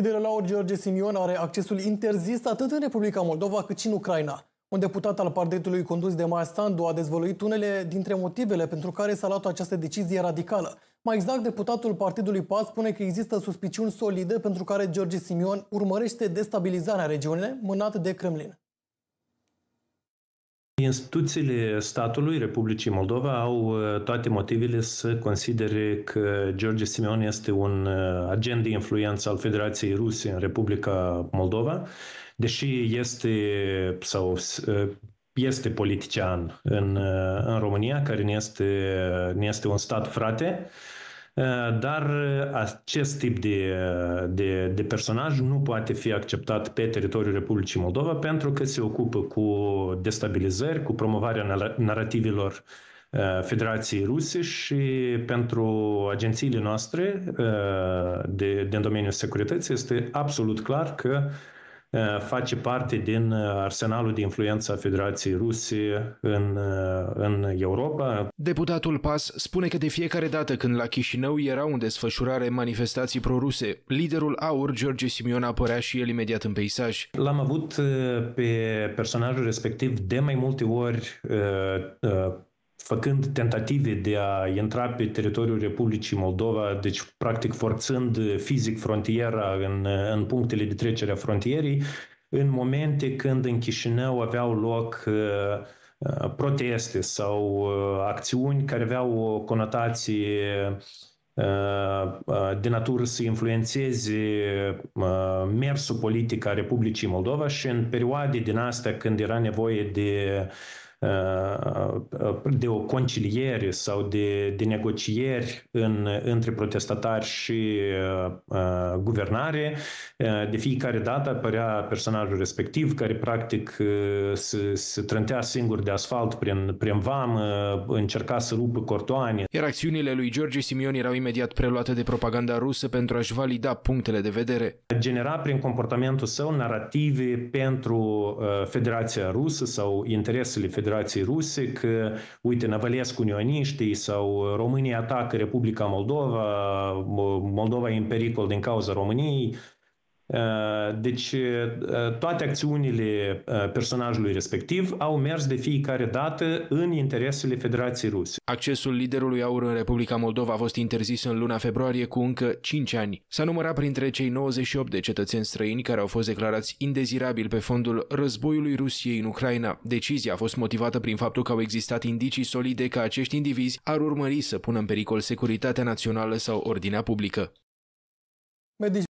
Liderul Laur George Simion are accesul interzis atât în Republica Moldova cât și în Ucraina. Un deputat al partidului condus de Maia Sandu a dezvăluit unele dintre motivele pentru care s-a luat această decizie radicală. Mai exact, deputatul partidului PAS spune că există suspiciuni solide pentru care George Simion urmărește destabilizarea regiunii mânată de Kremlin. Instituțiile statului Republicii Moldova au uh, toate motivele să considere că George Simeon este un uh, agent de influență al Federației Ruse în Republica Moldova, deși este sau uh, este politician în, în România, care nu este, nu este un stat frate, Eh, dar eh, acest tip de, eh, de, de personaj nu poate fi acceptat pe teritoriul Republicii Moldova pentru că se ocupă cu destabilizări, cu promovarea narativelor Federației Ruse și pentru agențiile noastre de, din domeniul securității este absolut clar că Eh, face parte din eh, arsenalul de influență a Federației Ruse în, eh, în Europa. Deputatul PAS spune că de fiecare dată când la Chișinău erau în desfășurare manifestații proruse, liderul AUR, George Simion, apărea și el imediat în peisaj. L-am avut pe personajul respectiv de mai multe ori făcând tentative de a intra pe teritoriul Republicii Moldova, deci practic forțând fizic frontiera în, în punctele de trecere a frontierei, în momente când în Chișinău aveau loc uh, proteste sau uh, acțiuni care aveau o conotație uh, uh, de natură să influențeze uh, mersul politic a Republicii Moldova și în perioade din astea când era nevoie de uh, Uh, de o conciliere sau de, de negocieri în, între protestatari și uh, uh guvernare. Uh, de fiecare dată apărea personajul respectiv care practic se, se trântea singur de asfalt prin, prin vam, încerca să rupă cortoane. Iar acțiunile lui George Simion erau imediat preluate de propaganda rusă pentru a-și valida punctele de vedere. Genera prin comportamentul său narrative pentru Federația Rusă sau interesele Federației Federației Ruse că, uite, năvălesc unioniștii sau România atacă Republica Moldova, Moldova e în pericol din cauza României, Eh, deci eh, toate acțiunile eh, personajului respectiv au mers de fiecare dată în interesele Federației Ruse. Accesul liderului aur în Republica Moldova a fost interzis în luna februarie cu încă 5 ani. S-a numărat printre cei 98 de cetățeni străini care au fost declarați indezirabili pe fondul războiului Rusiei în Ucraina. Decizia a fost motivată prin faptul că au existat indicii solide că acești indivizi ar urmări să pună în pericol securitatea națională sau ordinea publică. Medici